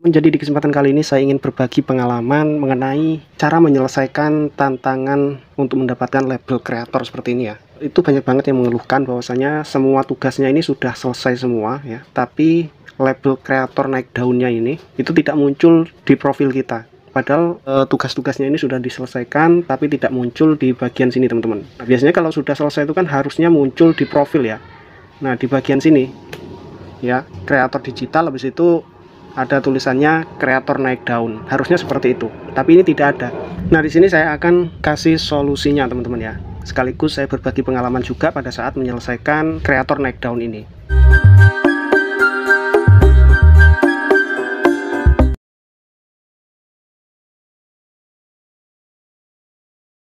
Menjadi di kesempatan kali ini saya ingin berbagi pengalaman mengenai cara menyelesaikan tantangan untuk mendapatkan label kreator seperti ini ya. Itu banyak banget yang mengeluhkan bahwasanya semua tugasnya ini sudah selesai semua ya, tapi label kreator naik daunnya ini itu tidak muncul di profil kita. Padahal e, tugas-tugasnya ini sudah diselesaikan tapi tidak muncul di bagian sini teman-teman. Nah, biasanya kalau sudah selesai itu kan harusnya muncul di profil ya. Nah, di bagian sini ya, kreator digital habis itu ada tulisannya kreator naik daun. Harusnya seperti itu, tapi ini tidak ada. Nah, di sini saya akan kasih solusinya, teman-teman ya. Sekaligus saya berbagi pengalaman juga pada saat menyelesaikan kreator naik daun ini.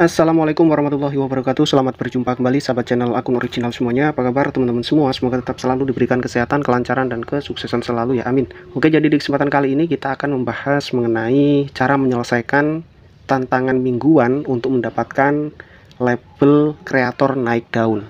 Assalamualaikum warahmatullahi wabarakatuh Selamat berjumpa kembali sahabat channel akun original semuanya Apa kabar teman-teman semua Semoga tetap selalu diberikan kesehatan, kelancaran, dan kesuksesan selalu ya amin Oke jadi di kesempatan kali ini kita akan membahas mengenai Cara menyelesaikan tantangan mingguan untuk mendapatkan label kreator naik daun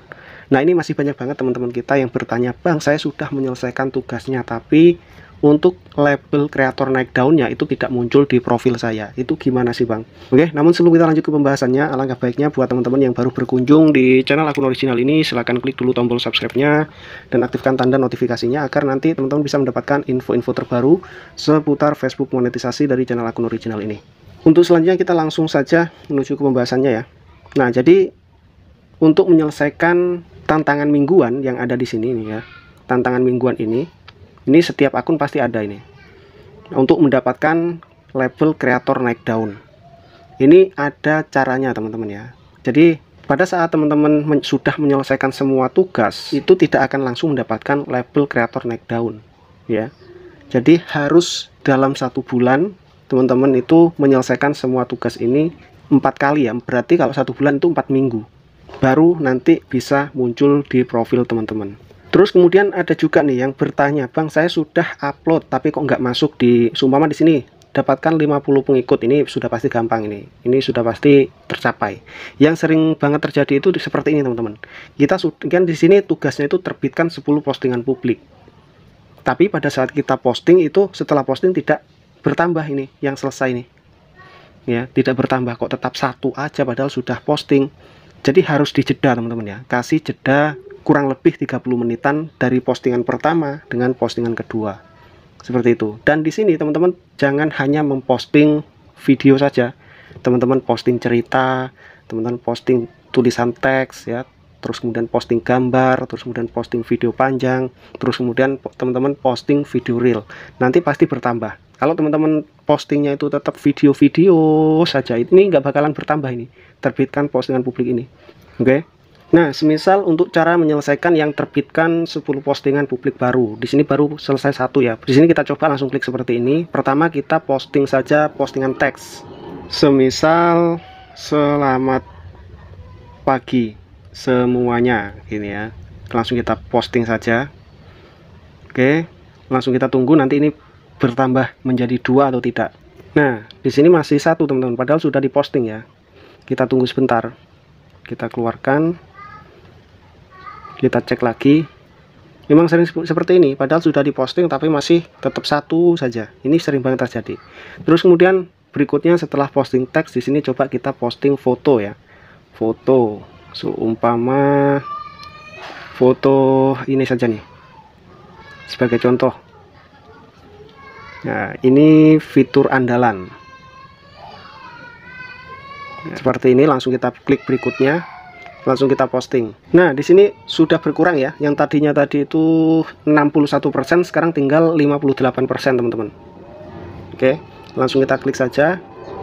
Nah ini masih banyak banget teman-teman kita yang bertanya Bang saya sudah menyelesaikan tugasnya tapi untuk label kreator naik daunnya itu tidak muncul di profil saya itu gimana sih bang oke namun sebelum kita lanjut ke pembahasannya alangkah baiknya buat teman-teman yang baru berkunjung di channel akun original ini silahkan klik dulu tombol subscribe-nya dan aktifkan tanda notifikasinya agar nanti teman-teman bisa mendapatkan info-info terbaru seputar Facebook monetisasi dari channel akun original ini untuk selanjutnya kita langsung saja menuju ke pembahasannya ya nah jadi untuk menyelesaikan tantangan mingguan yang ada di sini nih ya tantangan mingguan ini ini setiap akun pasti ada ini untuk mendapatkan level kreator naik daun ini ada caranya teman-teman ya jadi pada saat teman-teman men sudah menyelesaikan semua tugas itu tidak akan langsung mendapatkan level kreator naik daun ya jadi harus dalam satu bulan teman-teman itu menyelesaikan semua tugas ini empat kali ya berarti kalau satu bulan itu empat minggu baru nanti bisa muncul di profil teman-teman Terus kemudian ada juga nih yang bertanya, "Bang, saya sudah upload tapi kok nggak masuk di sumpama di sini dapatkan 50 pengikut ini sudah pasti gampang ini. Ini sudah pasti tercapai. Yang sering banget terjadi itu seperti ini, teman-teman. Kita kan di sini tugasnya itu terbitkan 10 postingan publik. Tapi pada saat kita posting itu setelah posting tidak bertambah ini yang selesai ini. Ya, tidak bertambah kok tetap satu aja padahal sudah posting. Jadi harus dijeda, teman-teman ya. Kasih jeda kurang lebih 30 menitan dari postingan pertama dengan postingan kedua. Seperti itu. Dan di sini teman-teman jangan hanya memposting video saja. Teman-teman posting cerita, teman-teman posting tulisan teks ya, terus kemudian posting gambar, terus kemudian posting video panjang, terus kemudian teman-teman posting video reel. Nanti pasti bertambah kalau teman-teman postingnya itu tetap video-video saja ini nggak bakalan bertambah ini terbitkan postingan publik ini oke okay? Nah, semisal untuk cara menyelesaikan yang terbitkan 10 postingan publik baru. Di sini baru selesai satu ya. Di sini kita coba langsung klik seperti ini. Pertama kita posting saja postingan teks. Semisal selamat pagi semuanya gini ya. Langsung kita posting saja. Oke, langsung kita tunggu nanti ini bertambah menjadi dua atau tidak. Nah, di sini masih satu teman-teman padahal sudah diposting ya. Kita tunggu sebentar. Kita keluarkan kita cek lagi memang sering seperti ini padahal sudah diposting tapi masih tetap satu saja ini sering banget terjadi terus kemudian berikutnya setelah posting teks di sini coba kita posting foto ya foto seumpama foto ini saja nih sebagai contoh nah ini fitur andalan seperti ini langsung kita klik berikutnya langsung kita posting nah di sini sudah berkurang ya yang tadinya tadi itu 61% sekarang tinggal 58% teman-teman oke langsung kita klik saja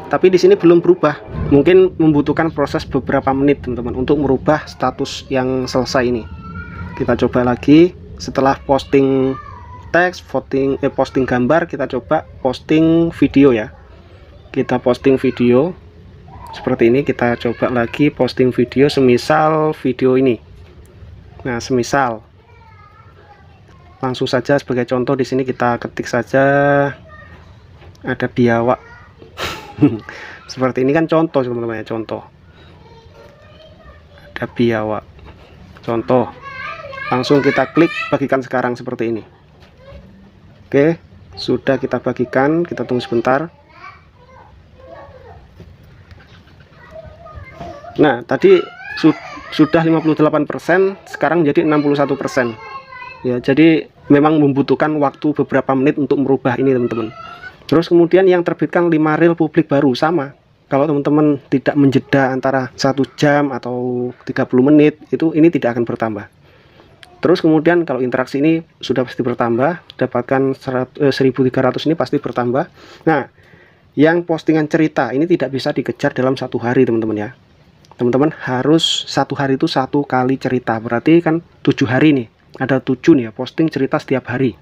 tapi di sini belum berubah mungkin membutuhkan proses beberapa menit teman-teman untuk merubah status yang selesai ini kita coba lagi setelah posting teks voting, eh, posting gambar kita coba posting video ya kita posting video seperti ini kita coba lagi posting video semisal video ini nah semisal langsung saja sebagai contoh di sini kita ketik saja ada biawak seperti ini kan contoh teman-teman ya contoh ada biawak contoh langsung kita klik bagikan sekarang seperti ini oke sudah kita bagikan kita tunggu sebentar Nah tadi su sudah 58% sekarang jadi 61% ya jadi memang membutuhkan waktu beberapa menit untuk merubah ini teman-teman terus kemudian yang terbitkan 5 reel publik baru sama kalau teman-teman tidak menjeda antara 1 jam atau 30 menit itu ini tidak akan bertambah terus kemudian kalau interaksi ini sudah pasti bertambah dapatkan 1300 eh, ini pasti bertambah nah yang postingan cerita ini tidak bisa dikejar dalam satu hari teman-teman ya teman-teman harus satu hari itu satu kali cerita berarti kan tujuh hari nih ada tujuh nih ya posting cerita setiap hari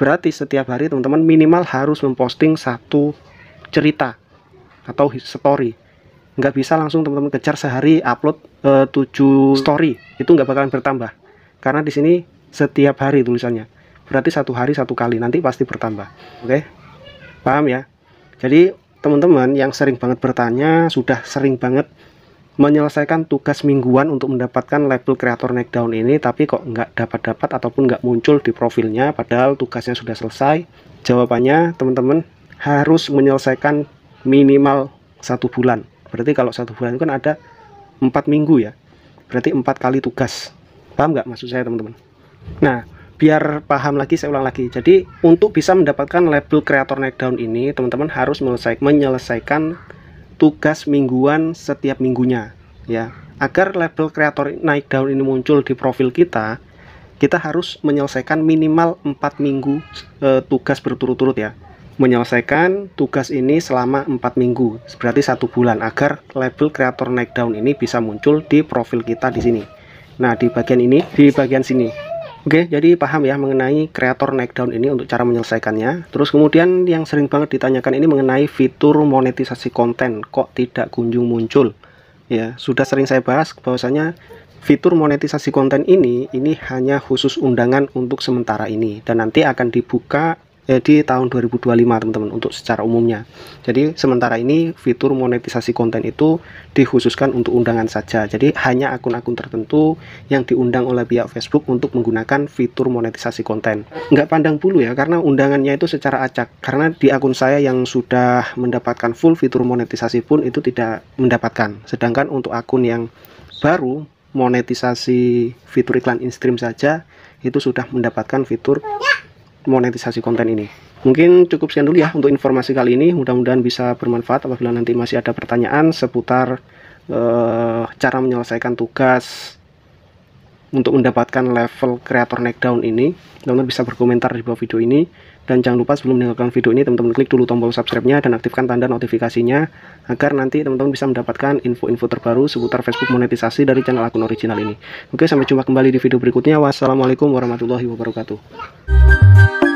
berarti setiap hari teman-teman minimal harus memposting satu cerita atau story nggak bisa langsung teman-teman kejar sehari upload eh, tujuh story itu nggak bakalan bertambah karena di sini setiap hari tulisannya berarti satu hari satu kali nanti pasti bertambah oke okay? paham ya jadi teman-teman yang sering banget bertanya sudah sering banget menyelesaikan tugas mingguan untuk mendapatkan label kreator neck down ini tapi kok nggak dapat-dapat ataupun nggak muncul di profilnya padahal tugasnya sudah selesai jawabannya teman-teman harus menyelesaikan minimal satu bulan berarti kalau satu bulan itu kan ada empat minggu ya berarti empat kali tugas paham nggak maksud saya teman-teman nah biar paham lagi saya ulang lagi jadi untuk bisa mendapatkan label kreator down ini teman-teman harus menyelesaikan tugas mingguan setiap minggunya ya agar level kreator naik daun ini muncul di profil kita kita harus menyelesaikan minimal 4 minggu e, tugas berturut-turut ya menyelesaikan tugas ini selama 4 minggu berarti satu bulan agar level kreator naik daun ini bisa muncul di profil kita di sini nah di bagian ini di bagian sini Oke, jadi paham ya mengenai kreator naik down ini untuk cara menyelesaikannya. Terus kemudian yang sering banget ditanyakan ini mengenai fitur monetisasi konten kok tidak kunjung muncul. Ya, sudah sering saya bahas bahwasanya fitur monetisasi konten ini ini hanya khusus undangan untuk sementara ini dan nanti akan dibuka eh, di tahun 2025 teman-teman untuk secara umumnya. Jadi sementara ini fitur monetisasi konten itu dikhususkan untuk undangan saja. Jadi hanya akun-akun tertentu yang diundang oleh pihak Facebook untuk menggunakan fitur monetisasi konten. Nggak pandang bulu ya karena undangannya itu secara acak. Karena di akun saya yang sudah mendapatkan full fitur monetisasi pun itu tidak mendapatkan. Sedangkan untuk akun yang baru monetisasi fitur iklan in-stream saja itu sudah mendapatkan fitur monetisasi konten ini. Mungkin cukup sekian dulu ya untuk informasi kali ini. Mudah-mudahan bisa bermanfaat apabila nanti masih ada pertanyaan seputar uh, cara menyelesaikan tugas untuk mendapatkan level kreator Knockdown ini. Teman-teman bisa berkomentar di bawah video ini. Dan jangan lupa sebelum meninggalkan video ini teman-teman klik dulu tombol subscribe-nya dan aktifkan tanda notifikasinya agar nanti teman-teman bisa mendapatkan info-info terbaru seputar Facebook monetisasi dari channel akun original ini. Oke, sampai jumpa kembali di video berikutnya. Wassalamualaikum warahmatullahi wabarakatuh.